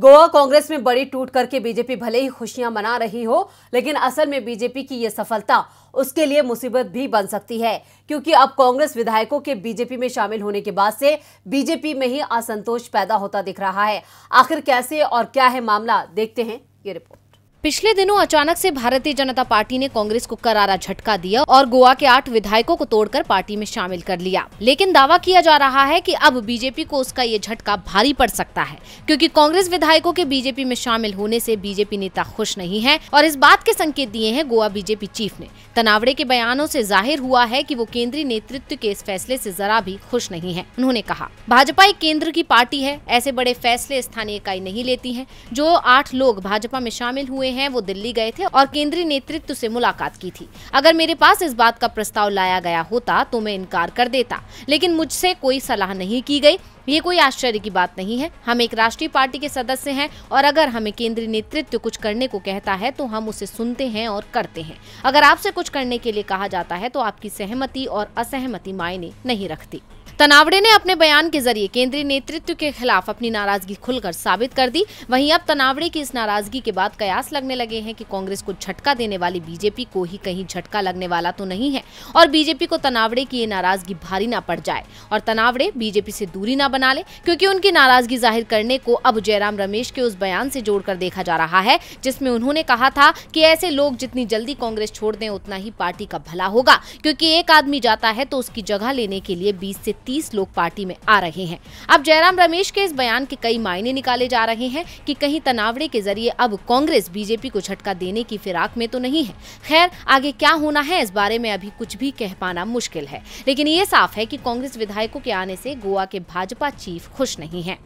गोवा कांग्रेस में बड़ी टूट करके बीजेपी भले ही खुशियां मना रही हो लेकिन असल में बीजेपी की यह सफलता उसके लिए मुसीबत भी बन सकती है क्योंकि अब कांग्रेस विधायकों के बीजेपी में शामिल होने के बाद से बीजेपी में ही असंतोष पैदा होता दिख रहा है आखिर कैसे और क्या है मामला देखते हैं ये रिपोर्ट पिछले दिनों अचानक से भारतीय जनता पार्टी ने कांग्रेस को करारा झटका दिया और गोवा के आठ विधायकों को तोड़कर पार्टी में शामिल कर लिया लेकिन दावा किया जा रहा है कि अब बीजेपी को उसका ये झटका भारी पड़ सकता है क्योंकि कांग्रेस विधायकों के बीजेपी में शामिल होने से बीजेपी नेता खुश नहीं है और इस बात के संकेत दिए हैं गोवा बीजेपी चीफ ने तनावड़े के बयानों ऐसी जाहिर हुआ है की वो केंद्रीय नेतृत्व के इस फैसले ऐसी जरा भी खुश नहीं है उन्होंने कहा भाजपा एक केंद्र की पार्टी है ऐसे बड़े फैसले स्थानीय इकाई नहीं लेती है जो आठ लोग भाजपा में शामिल हुए हुए हैं वो दिल्ली गए थे और केंद्रीय नेतृत्व से मुलाकात की थी अगर मेरे पास इस बात का प्रस्ताव लाया गया होता तो मैं इनकार कर देता लेकिन मुझसे कोई सलाह नहीं की गई ये कोई आश्चर्य की बात नहीं है हम एक राष्ट्रीय पार्टी के सदस्य हैं और अगर हमें केंद्रीय नेतृत्व कुछ करने को कहता है तो हम उसे सुनते हैं और करते हैं अगर आपसे कुछ करने के लिए कहा जाता है तो आपकी सहमति और असहमति मायने नहीं रखती तनावड़े ने अपने बयान के जरिए केंद्रीय नेतृत्व के खिलाफ अपनी नाराजगी खुलकर साबित कर दी वहीं अब तनावड़े की इस नाराजगी के बाद कयास लगने लगे हैं कि कांग्रेस को झटका देने वाली बीजेपी को ही कहीं झटका लगने वाला तो नहीं है और बीजेपी को तनावड़े की ये नाराजगी भारी ना पड़ जाए और तनावड़े बीजेपी से दूरी ना बना ले क्योंकि उनकी नाराजगी जाहिर करने को अब जयराम रमेश के उस बयान से जोड़कर देखा जा रहा है जिसमें उन्होंने कहा था कि ऐसे लोग जितनी जल्दी कांग्रेस छोड़ दें उतना ही पार्टी का भला होगा क्योंकि एक आदमी जाता है तो उसकी जगह लेने के लिए बीस से तीस लोग पार्टी में आ रहे हैं अब जयराम रमेश के इस बयान के कई मायने निकाले जा रहे हैं कि कहीं तनावड़े के जरिए अब कांग्रेस बीजेपी को झटका देने की फिराक में तो नहीं है खैर आगे क्या होना है इस बारे में अभी कुछ भी कह पाना मुश्किल है लेकिन ये साफ है की कांग्रेस विधायकों के आने से गोवा के भाजपा चीफ खुश नहीं है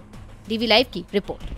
डीवी लाइव की रिपोर्ट